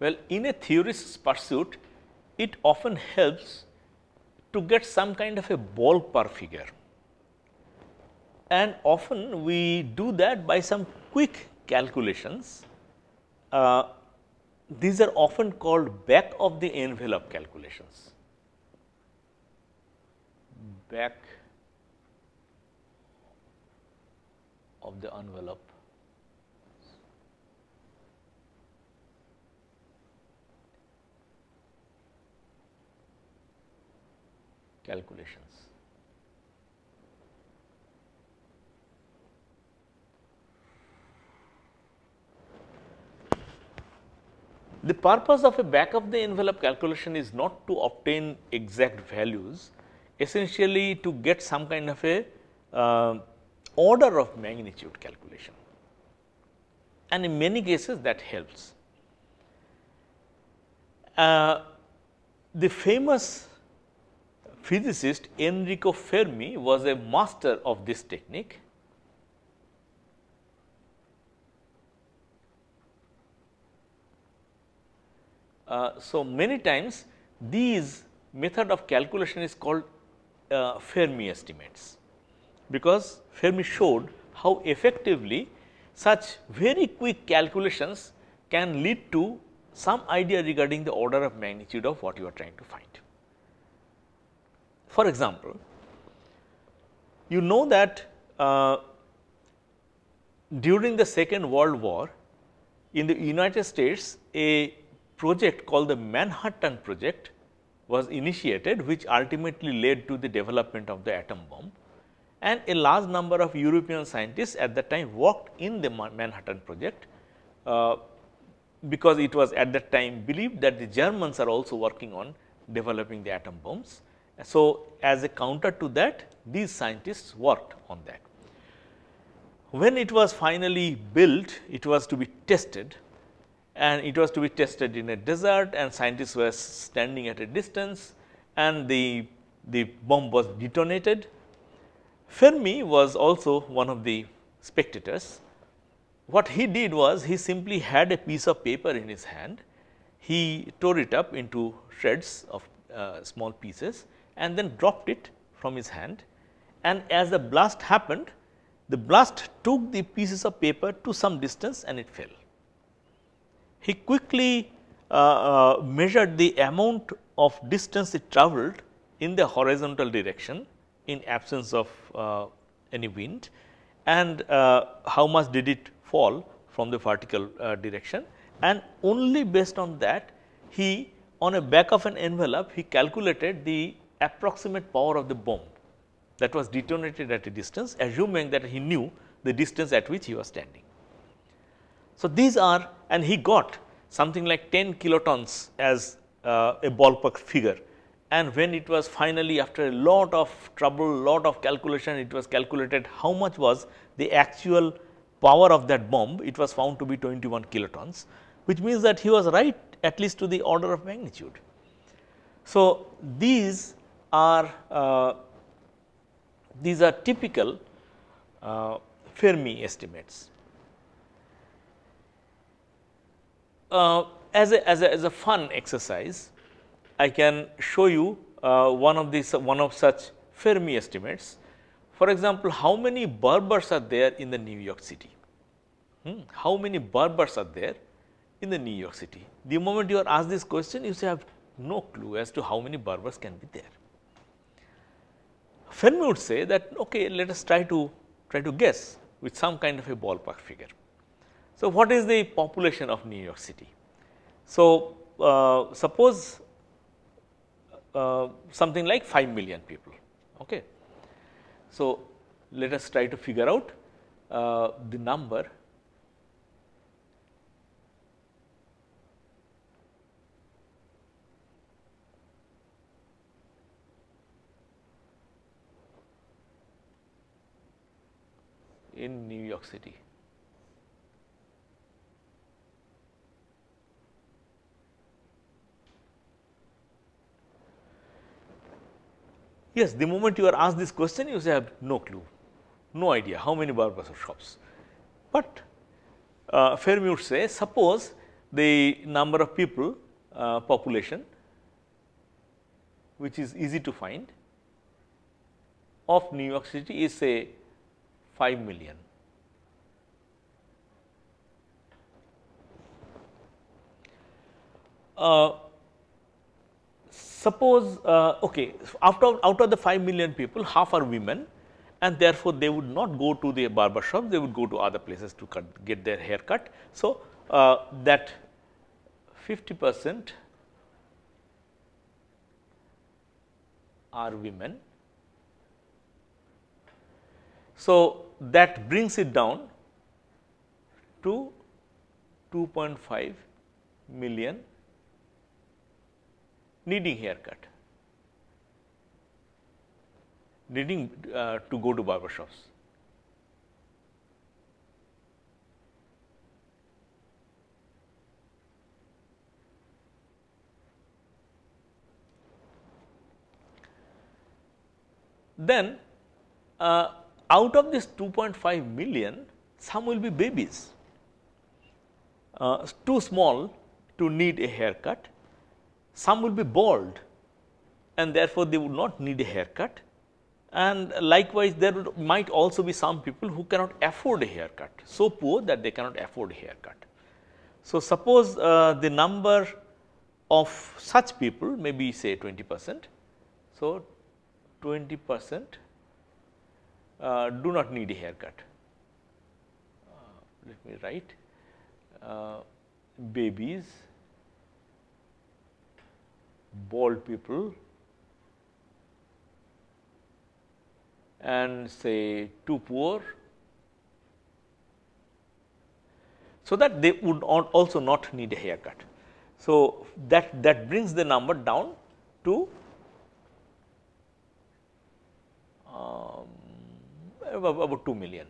Well, in a theorist's pursuit, it often helps to get some kind of a ballpark figure. And often we do that by some quick calculations. Uh, these are often called back of the envelope calculations. Back of the envelope calculations. The purpose of a back of the envelope calculation is not to obtain exact values, essentially to get some kind of a uh, order of magnitude calculation and in many cases that helps. Uh, the famous physicist Enrico Fermi was a master of this technique. Uh, so, many times these method of calculation is called uh, Fermi estimates, because Fermi showed how effectively such very quick calculations can lead to some idea regarding the order of magnitude of what you are trying to find. For example, you know that uh, during the second world war in the United States a project called the Manhattan project was initiated which ultimately led to the development of the atom bomb and a large number of European scientists at that time worked in the Manhattan project uh, because it was at that time believed that the Germans are also working on developing the atom bombs. So, as a counter to that these scientists worked on that. When it was finally built it was to be tested and it was to be tested in a desert and scientists were standing at a distance and the, the bomb was detonated. Fermi was also one of the spectators. What he did was he simply had a piece of paper in his hand, he tore it up into shreds of uh, small pieces and then dropped it from his hand and as the blast happened the blast took the pieces of paper to some distance and it fell. He quickly uh, uh, measured the amount of distance it travelled in the horizontal direction in absence of uh, any wind and uh, how much did it fall from the vertical uh, direction and only based on that he on a back of an envelope he calculated the approximate power of the bomb that was detonated at a distance assuming that he knew the distance at which he was standing. So, these are and he got something like 10 kilotons as uh, a ballpark figure and when it was finally after a lot of trouble, lot of calculation it was calculated how much was the actual power of that bomb it was found to be 21 kilotons which means that he was right at least to the order of magnitude. So, these are uh, these are typical uh, Fermi estimates. Uh, as, a, as, a, as a fun exercise, I can show you uh, one of these one of such Fermi estimates. For example, how many Berbers are there in the New York City? Hmm, how many Berbers are there in the New York City? The moment you are asked this question, you say I have no clue as to how many Berbers can be there. Fermi would say that okay, let us try to try to guess with some kind of a ballpark figure. So, what is the population of New York City? So, uh, suppose uh, something like 5 million people. Okay. So, let us try to figure out uh, the number in New York City. Yes, the moment you are asked this question, you say, I have no clue, no idea how many barbershop shops. But uh, Fairmute says, suppose the number of people uh, population, which is easy to find, of New York City is say 5 million. Uh, suppose uh, okay out of, out of the 5 million people half are women and therefore they would not go to the barber shop they would go to other places to cut, get their hair cut. So, uh, that 50 percent are women. So, that brings it down to 2.5 million needing haircut, needing uh, to go to barber shops. Then uh, out of this 2.5 million some will be babies uh, too small to need a haircut, some will be bald and therefore, they would not need a haircut and likewise there would, might also be some people who cannot afford a haircut, so poor that they cannot afford a haircut. So, suppose uh, the number of such people may be say 20 percent. So, 20 percent uh, do not need a haircut. Uh, let me write uh, babies, bald people and say too poor. So, that they would also not need a haircut. So, that, that brings the number down to um, about 2 million.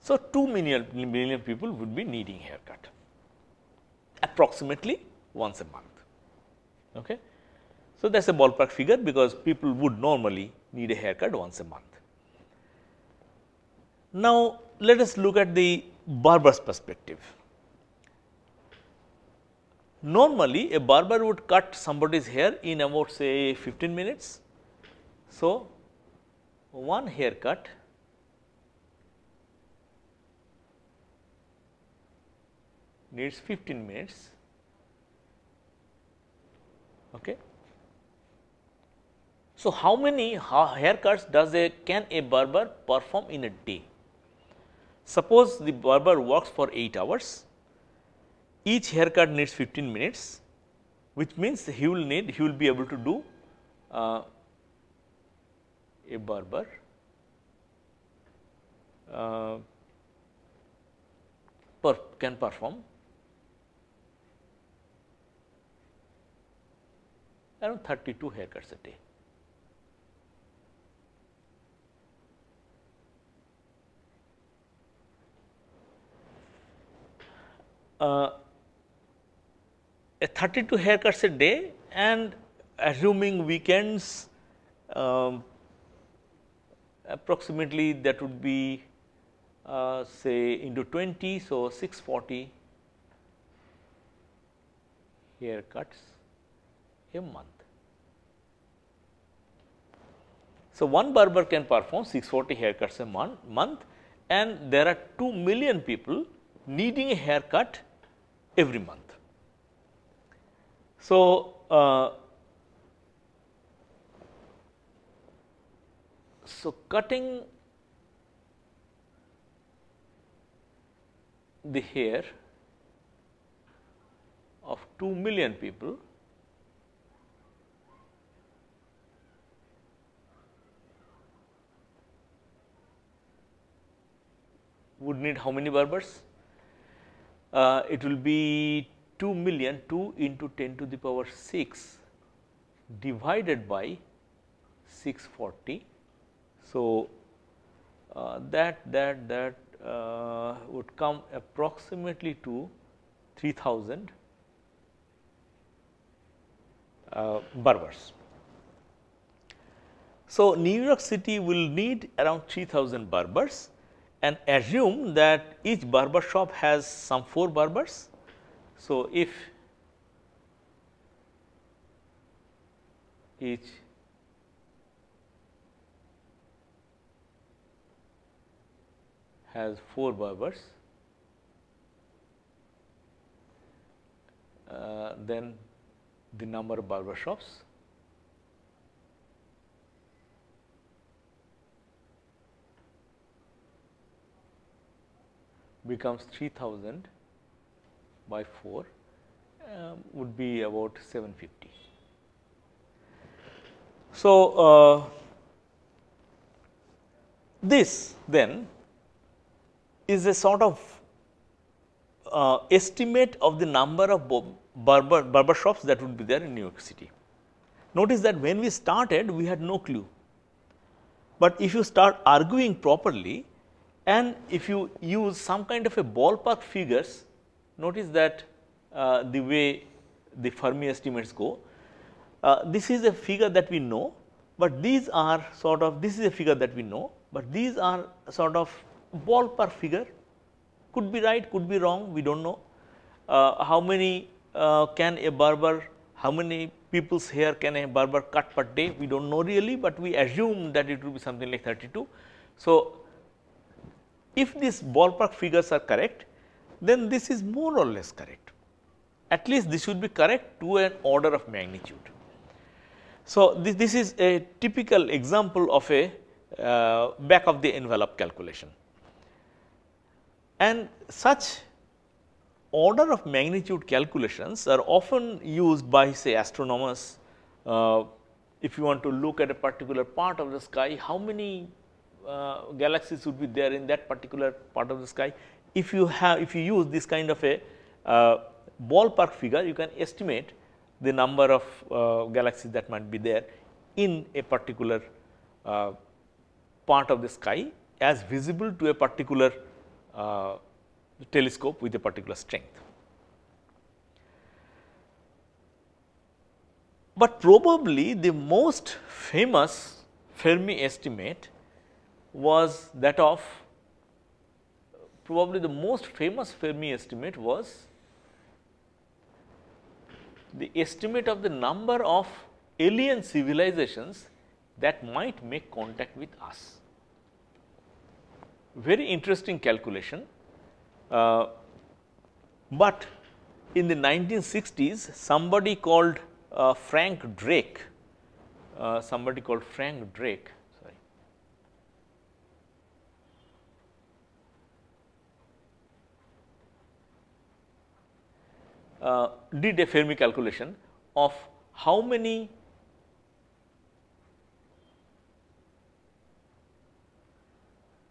So, 2 million, million people would be needing haircut approximately once a month. Okay. So, that is a ballpark figure because people would normally need a haircut once a month. Now, let us look at the barber's perspective. Normally a barber would cut somebody's hair in about say 15 minutes. So, one haircut needs 15 minutes. Okay. So, how many haircuts does a can a barber perform in a day? Suppose the barber works for 8 hours each haircut needs 15 minutes which means he will need he will be able to do uh, a barber uh, per, can perform around 32 haircuts a day. Uh, 32 haircuts a day and assuming weekends um, approximately that would be uh, say into 20 so 640 haircuts a month. So, one barber can perform 640 haircuts a month, month and there are 2 million people needing a haircut every month. So, uh, so cutting the hair of 2 million people would need how many barbers? Uh, it will be 2 million 2 into 10 to the power 6 divided by 640. So, uh, that that that uh, would come approximately to 3000 uh, So, New York City will need around 3000 barbers, and assume that each barber shop has some 4 barbers. So, if each has 4 barbers, uh, then the number of barber shops becomes 3000 by 4 um, would be about 750. So, uh, this then is a sort of uh, estimate of the number of barber, barber shops that would be there in New York City. Notice that when we started we had no clue, but if you start arguing properly and if you use some kind of a ballpark figures notice that uh, the way the Fermi estimates go. Uh, this is a figure that we know, but these are sort of this is a figure that we know, but these are sort of ballpark figure could be right could be wrong we do not know. Uh, how many uh, can a barber how many people's hair can a barber cut per day we do not know really, but we assume that it will be something like 32. So, if these ballpark figures are correct then this is more or less correct. At least this should be correct to an order of magnitude. So, this, this is a typical example of a uh, back of the envelope calculation. And such order of magnitude calculations are often used by say astronomers. Uh, if you want to look at a particular part of the sky, how many uh, galaxies would be there in that particular part of the sky, if you have if you use this kind of a uh, ballpark figure you can estimate the number of uh, galaxies that might be there in a particular uh, part of the sky as visible to a particular uh, telescope with a particular strength. But probably the most famous Fermi estimate was that of probably the most famous Fermi estimate was the estimate of the number of alien civilizations that might make contact with us. Very interesting calculation, uh, but in the 1960s somebody called uh, Frank Drake, uh, somebody called Frank Drake uh, did a Fermi calculation of how many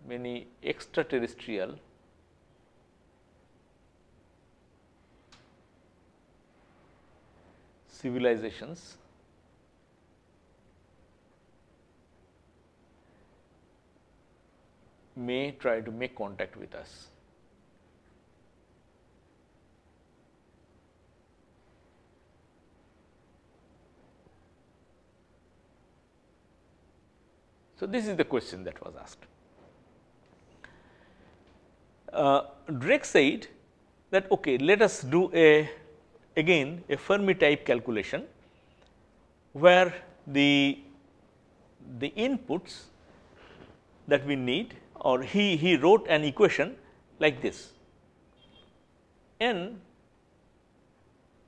many extraterrestrial civilizations may try to make contact with us. So, this is the question that was asked. Uh, Drake said that okay, let us do a again a Fermi type calculation where the the inputs that we need or he, he wrote an equation like this n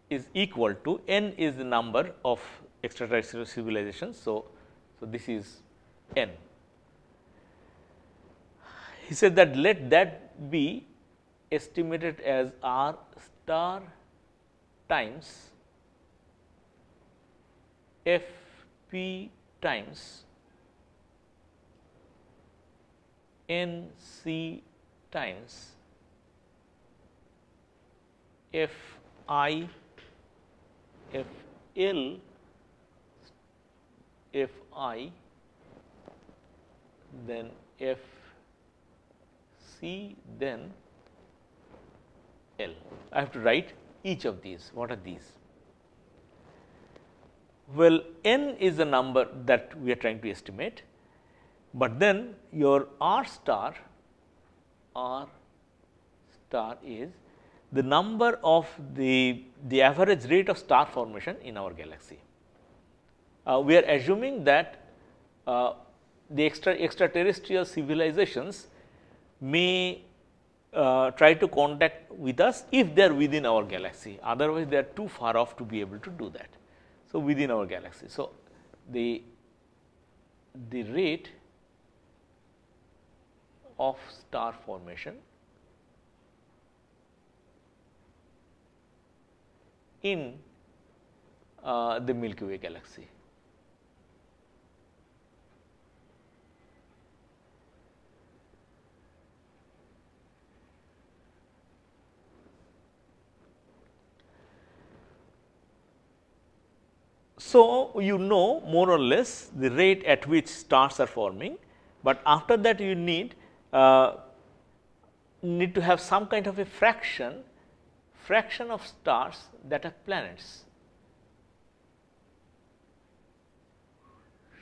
is equal to n is the number of extraterrestrial civilizations. So, so this is n. He said that let that be estimated as r star times f p times n c times f i f l f i then F C then L. I have to write each of these. What are these? Well, n is the number that we are trying to estimate, but then your r star r star is the number of the, the average rate of star formation in our galaxy. Uh, we are assuming that uh, the extra extraterrestrial civilizations may uh, try to contact with us if they are within our galaxy, otherwise they are too far off to be able to do that. So, within our galaxy. So, the, the rate of star formation in uh, the Milky Way galaxy. So, you know more or less the rate at which stars are forming, but after that you need uh, need to have some kind of a fraction fraction of stars that are planets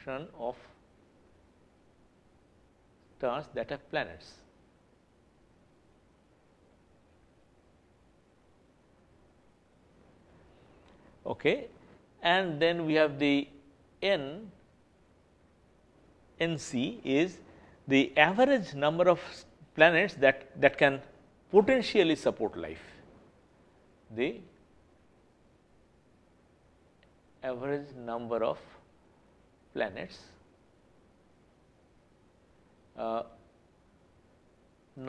fraction of stars that are planets. Okay and then we have the n nc is the average number of planets that that can potentially support life the average number of planets uh,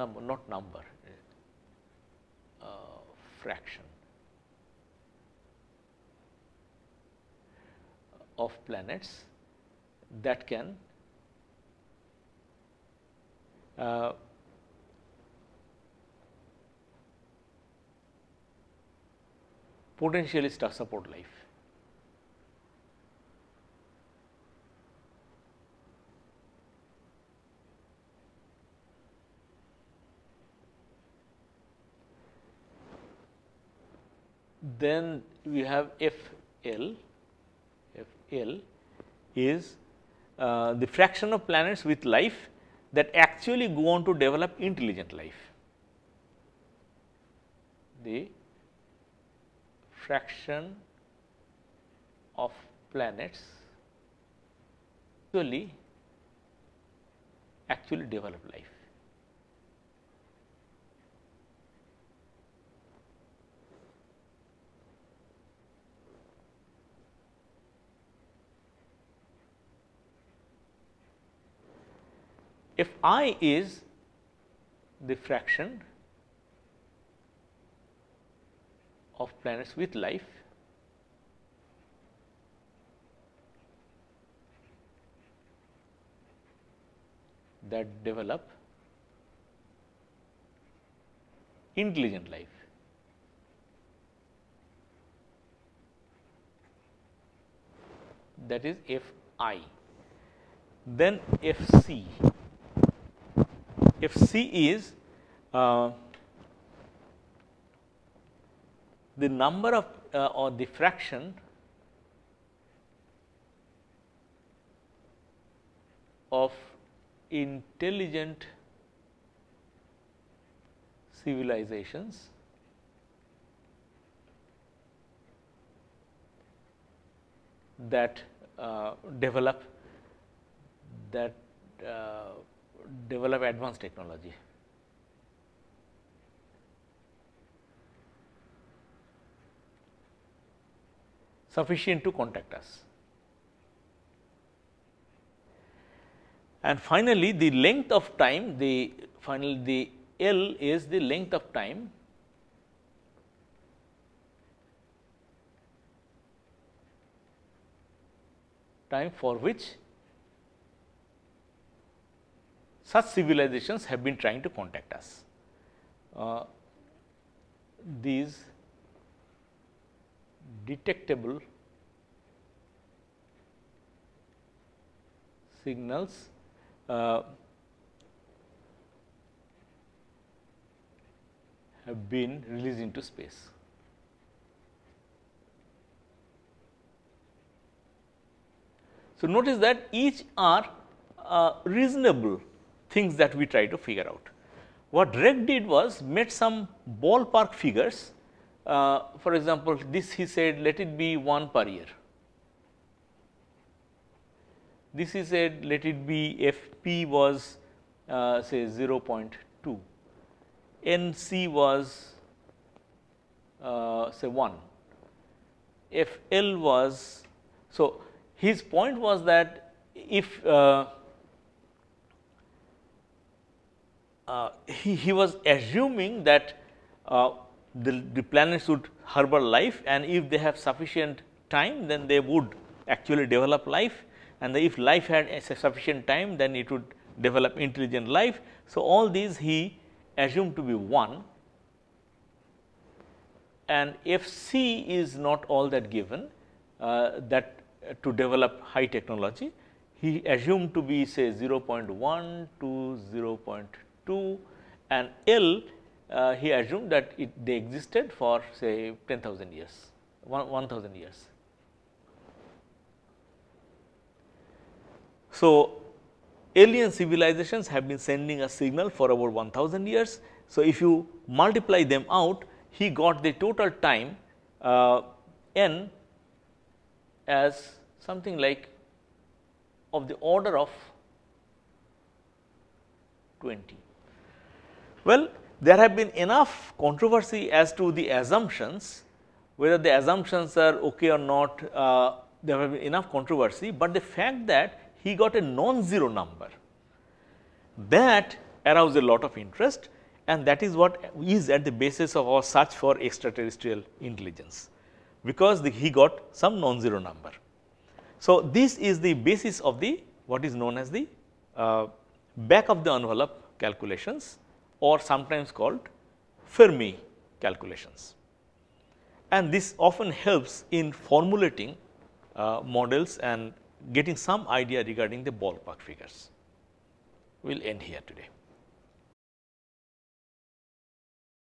number not number uh, fraction of planets that can uh, potentially support life. Then we have FL L is uh, the fraction of planets with life that actually go on to develop intelligent life. The fraction of planets actually actually develop life. if I is the fraction of planets with life, that develop intelligent life. that is F i, then F c if C is uh, the number of uh, or the fraction of intelligent civilizations that uh, develop that uh, develop advanced technology. sufficient to contact us. And finally, the length of time the final the L is the length of time time for which such civilizations have been trying to contact us. Uh, these detectable signals uh, have been released into space. So, notice that each are uh, reasonable things that we try to figure out. What Reg did was made some ballpark figures. Uh, for example, this he said let it be 1 per year. This he said let it be if p was uh, say 0 0.2, nc was uh, say 1, if l was. So, his point was that if uh, uh, he, he was assuming that uh, the, the planets would harbor life and if they have sufficient time then they would actually develop life and if life had sufficient time then it would develop intelligent life. So, all these he assumed to be 1 and if C is not all that given uh, that uh, to develop high technology, he assumed to be say 0.1 to 0.2 2 and L uh, he assumed that it, they existed for say 10,000 years, 1000 years. So, alien civilizations have been sending a signal for about 1000 years. So, if you multiply them out, he got the total time uh, n as something like of the order of 20. Well, there have been enough controversy as to the assumptions whether the assumptions are okay or not uh, there have been enough controversy, but the fact that he got a non-zero number that aroused a lot of interest and that is what is at the basis of our search for extraterrestrial intelligence because the, he got some non-zero number. So, this is the basis of the what is known as the uh, back of the envelope calculations or sometimes called Fermi calculations. And this often helps in formulating uh, models and getting some idea regarding the ballpark figures. We will end here today.